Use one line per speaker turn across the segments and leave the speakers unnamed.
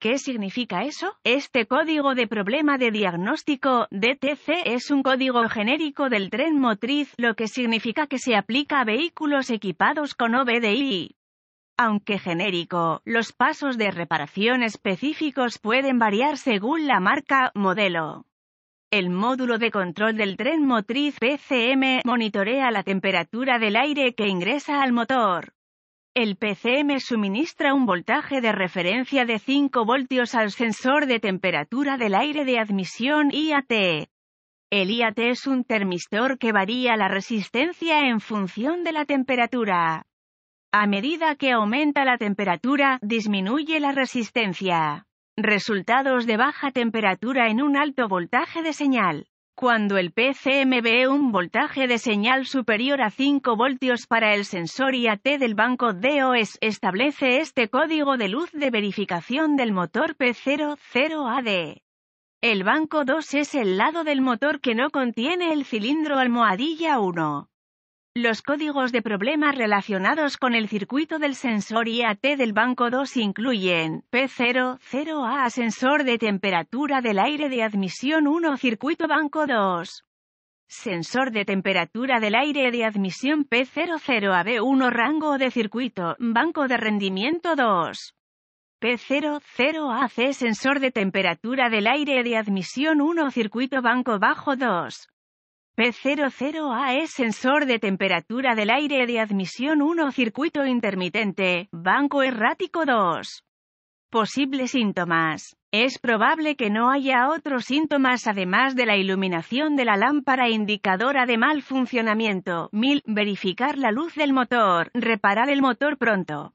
¿Qué significa eso? Este código de problema de diagnóstico, DTC, es un código genérico del tren motriz, lo que significa que se aplica a vehículos equipados con OBDI. Aunque genérico, los pasos de reparación específicos pueden variar según la marca, modelo. El módulo de control del tren motriz PCM monitorea la temperatura del aire que ingresa al motor. El PCM suministra un voltaje de referencia de 5 voltios al sensor de temperatura del aire de admisión IAT. El IAT es un termistor que varía la resistencia en función de la temperatura. A medida que aumenta la temperatura, disminuye la resistencia. Resultados de baja temperatura en un alto voltaje de señal. Cuando el PCM ve un voltaje de señal superior a 5 voltios para el sensor IAT del banco DOS, establece este código de luz de verificación del motor P00AD. El banco 2 es el lado del motor que no contiene el cilindro almohadilla 1. Los códigos de problemas relacionados con el circuito del sensor IAT del banco 2 incluyen P00A sensor de temperatura del aire de admisión 1 circuito banco 2. Sensor de temperatura del aire de admisión P00AB1 rango de circuito, banco de rendimiento 2. P00AC sensor de temperatura del aire de admisión 1 circuito banco bajo 2. P00A es sensor de temperatura del aire de admisión 1, circuito intermitente, banco errático 2. Posibles síntomas. Es probable que no haya otros síntomas además de la iluminación de la lámpara indicadora de mal funcionamiento. 1000. Verificar la luz del motor. Reparar el motor pronto.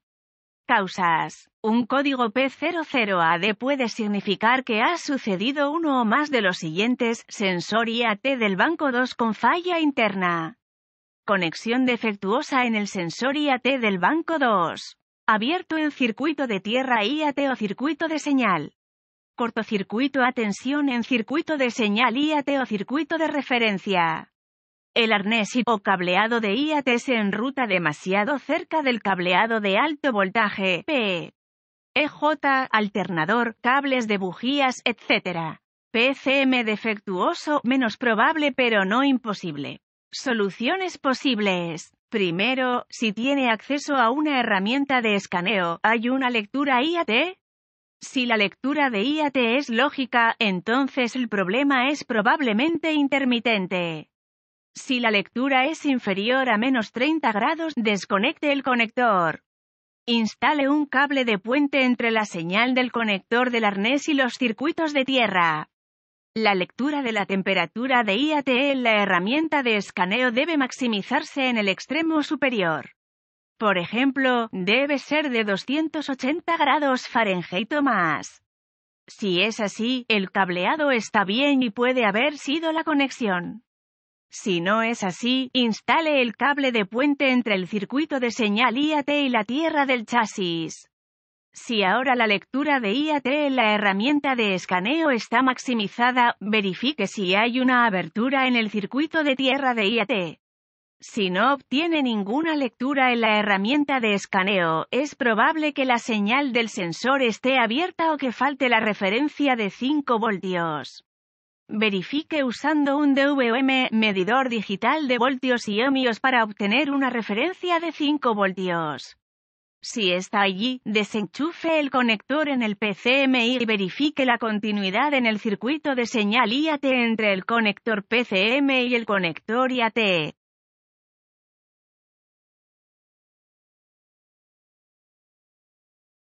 Causas. Un código P00AD puede significar que ha sucedido uno o más de los siguientes sensor IAT del banco 2 con falla interna. Conexión defectuosa en el sensor IAT del banco 2. Abierto en circuito de tierra IAT o circuito de señal. Cortocircuito a tensión en circuito de señal IAT o circuito de referencia. El arnés o cableado de IAT se enruta demasiado cerca del cableado de alto voltaje, P, EJ, alternador, cables de bujías, etc. PCM defectuoso, menos probable pero no imposible. Soluciones posibles. Primero, si tiene acceso a una herramienta de escaneo, ¿hay una lectura IAT? Si la lectura de IAT es lógica, entonces el problema es probablemente intermitente. Si la lectura es inferior a menos 30 grados, desconecte el conector. Instale un cable de puente entre la señal del conector del arnés y los circuitos de tierra. La lectura de la temperatura de IAT e en la herramienta de escaneo debe maximizarse en el extremo superior. Por ejemplo, debe ser de 280 grados Fahrenheit o más. Si es así, el cableado está bien y puede haber sido la conexión. Si no es así, instale el cable de puente entre el circuito de señal IAT y la tierra del chasis. Si ahora la lectura de IAT en la herramienta de escaneo está maximizada, verifique si hay una abertura en el circuito de tierra de IAT. Si no obtiene ninguna lectura en la herramienta de escaneo, es probable que la señal del sensor esté abierta o que falte la referencia de 5 voltios. Verifique usando un DVM, medidor digital de voltios y ohmios para obtener una referencia de 5 voltios. Si está allí, desenchufe el conector en el PCM y verifique la continuidad en el circuito de señal IAT entre el conector PCM y el conector IAT.